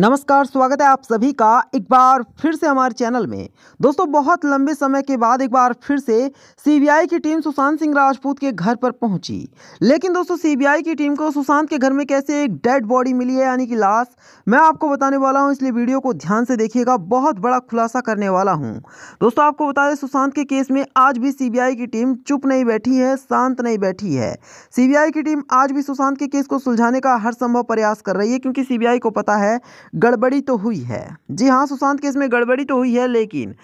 नमस्कार स्वागत है आप सभी का एक बार फिर से हमारे चैनल में दोस्तों बहुत लंबे समय के बाद एक बार फिर से सीबीआई की टीम सुशांत सिंह राजपूत के घर पर पहुंची लेकिन दोस्तों सीबीआई की टीम को सुशांत के घर में कैसे एक डेड बॉडी मिली है यानी कि लाश मैं आपको बताने वाला हूं इसलिए वीडियो को ध्यान से देखिएगा बहुत बड़ा खुलासा करने वाला हूँ दोस्तों आपको बता दें सुशांत के केस में आज भी सी की टीम चुप नहीं बैठी है शांत नहीं बैठी है सी की टीम आज भी सुशांत के केस को सुलझाने का हर संभव प्रयास कर रही है क्योंकि सी को पता है गड़बड़ी तो हुई है जी हाँ सुशांत केस में गड़बड़ी तो हुई है लेकिन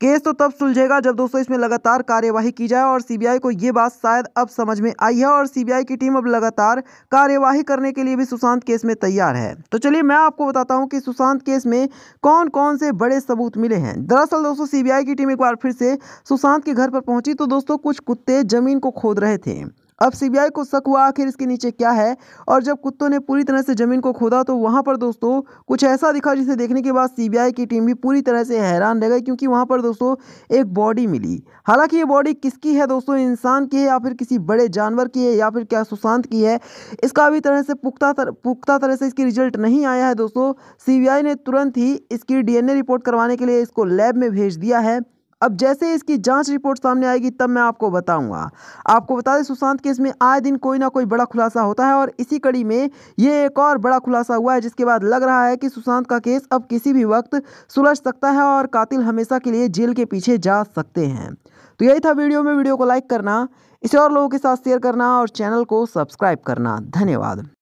केस तो तब सुलझेगा जब दोस्तों इसमें लगातार कार्यवाही की जाए और सीबीआई को ये बात शायद अब समझ में आई है और सीबीआई की टीम अब लगातार कार्यवाही करने के लिए भी सुशांत केस में तैयार है तो चलिए मैं आपको बताता हूँ कि सुशांत केस में कौन कौन से बड़े सबूत मिले हैं दरअसल दोस्तों सीबीआई की टीम एक बार फिर से सुशांत के घर पर पहुंची तो दोस्तों कुछ कुत्ते जमीन को खोद रहे थे अब सीबीआई को शक हुआ आखिर इसके नीचे क्या है और जब कुत्तों ने पूरी तरह से ज़मीन को खोदा तो वहाँ पर दोस्तों कुछ ऐसा दिखा जिसे देखने के बाद सीबीआई की टीम भी पूरी तरह से हैरान रह गई क्योंकि वहाँ पर दोस्तों एक बॉडी मिली हालांकि ये बॉडी किसकी है दोस्तों इंसान की है या फिर किसी बड़े जानवर की है या फिर क्या सुशांत की है इसका अभी तरह से पुख्ता तर, पुख्ता तरह से इसकी रिजल्ट नहीं आया है दोस्तों सी ने तुरंत ही इसकी डी रिपोर्ट करवाने के लिए इसको लैब में भेज दिया है अब जैसे इसकी जांच रिपोर्ट सामने आएगी तब मैं आपको बताऊंगा आपको बता दें सुशांत केस में आए दिन कोई ना कोई बड़ा खुलासा होता है और इसी कड़ी में ये एक और बड़ा खुलासा हुआ है जिसके बाद लग रहा है कि सुशांत का केस अब किसी भी वक्त सुलझ सकता है और कातिल हमेशा के लिए जेल के पीछे जा सकते हैं तो यही था वीडियो में वीडियो को लाइक करना इसे और लोगों के साथ शेयर करना और चैनल को सब्सक्राइब करना धन्यवाद